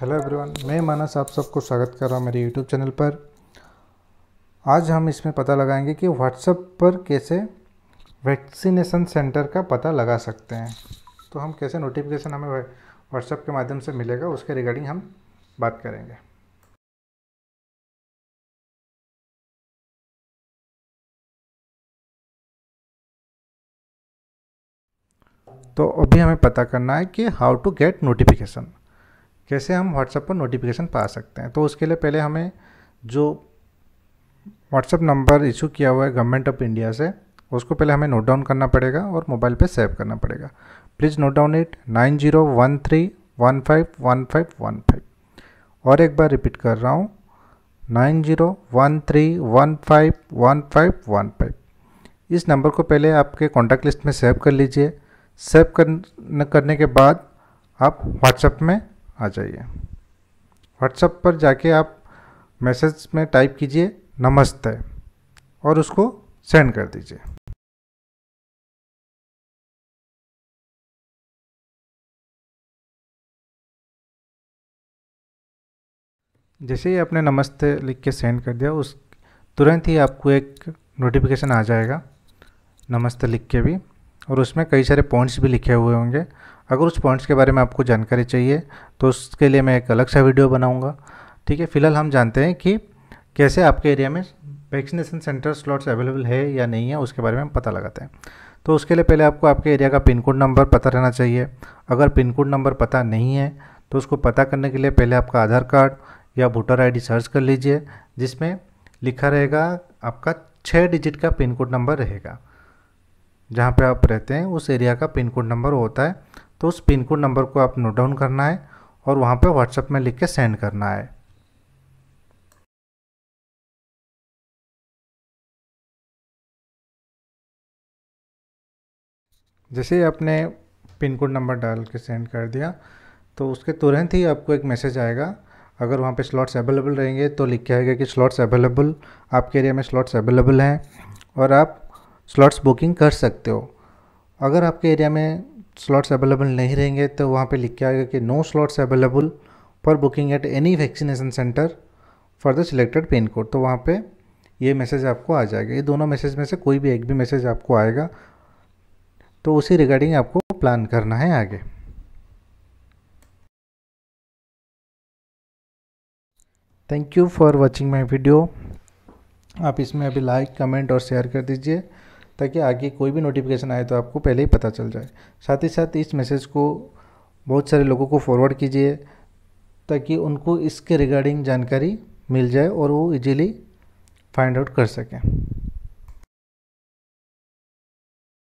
hello everyone मैं मानस आप सबको स्वागत कर रहा हूँ मेरे यूट्यूब चैनल पर आज हम इसमें पता लगाएंगे कि व्हाट्सएप पर कैसे वैक्सीनेशन सेंटर का पता लगा सकते हैं तो हम कैसे नोटिफिकेशन हमें व्हाट्सएप के माध्यम से मिलेगा उसके रिगार्डिंग हम बात करेंगे तो अभी हमें पता करना है कि हाउ टू गेट नोटिफिकेशन कैसे हम व्हाट्सएप पर नोटिफिकेशन पा सकते हैं तो उसके लिए पहले हमें जो व्हाट्सएप नंबर इशू किया हुआ है गवर्नमेंट ऑफ इंडिया से उसको पहले हमें नोट डाउन करना पड़ेगा और मोबाइल पे सेव करना पड़ेगा please note down it nine zero one three one five one five one five और एक बार रिपीट कर रहा हूँ nine zero one three one five one five one five इस नंबर को पहले आपके कॉन्टैक्ट लिस्ट में सेव कर लीजिए सेव कर, करने के बाद आप व्हाट्सएप में आ जाइए व्हाट्सएप पर जाके आप मैसेज में टाइप कीजिए नमस्ते और उसको सेंड कर दीजिए जैसे ही आपने नमस्ते लिख के सेंड कर दिया उस तुरंत ही आपको एक नोटिफिकेशन आ जाएगा नमस्ते लिख के भी और उसमें कई सारे पॉइंट्स भी लिखे हुए होंगे अगर उस पॉइंट्स के बारे में आपको जानकारी चाहिए तो उसके लिए मैं एक अलग सा वीडियो बनाऊँगा ठीक है फिलहाल हम जानते हैं कि कैसे आपके एरिया में वैक्सीनेशन सेंटर स्लॉट्स अवेलेबल है या नहीं है उसके बारे में हम पता लगाते हैं तो उसके लिए पहले आपको आपके एरिया का पिन कोड नंबर पता रहना चाहिए अगर पिन कोड नंबर पता नहीं है तो उसको पता करने के लिए पहले आपका आधार कार्ड या वोटर आई सर्च कर लीजिए जिसमें लिखा रहेगा आपका छः डिजिट का पिन कोड नंबर रहेगा जहाँ पे आप रहते हैं उस एरिया का पिन कोड नंबर होता है तो उस पिन कोड नंबर को आप नोट डाउन करना है और वहाँ पे व्हाट्सएप में लिख के सेंड करना है जैसे ही आपने पिन कोड नंबर डाल के सेंड कर दिया तो उसके तुरंत ही आपको एक मैसेज आएगा अगर वहाँ पे स्लॉट्स अवेलेबल रहेंगे तो लिख के आएगा कि स्लॉट्स अवेलेबल आपके एरिया में स्लॉट्स अवेलेबल हैं और आप स्लॉट्स बुकिंग कर सकते हो अगर आपके एरिया में स्लॉट्स अवेलेबल नहीं रहेंगे तो वहाँ पे लिख के आएगा कि no slots available for booking at any vaccination centre for the selected pin code तो वहाँ पे ये मैसेज आपको आ जाएगा ये दोनों मैसेज में से कोई भी एक भी मैसेज आपको आएगा तो उसी रिगार्डिंग आपको प्लान करना है आगे thank you for watching my video आप इसमें अभी लाइक कमेंट और शेयर कर दीजिए ताकि आगे कोई भी नोटिफिकेशन आए तो आपको पहले ही पता चल जाए साथ ही साथ इस मैसेज को बहुत सारे लोगों को फॉरवर्ड कीजिए ताकि उनको इसके रिगार्डिंग जानकारी मिल जाए और वो इजीली फाइंड आउट कर सकें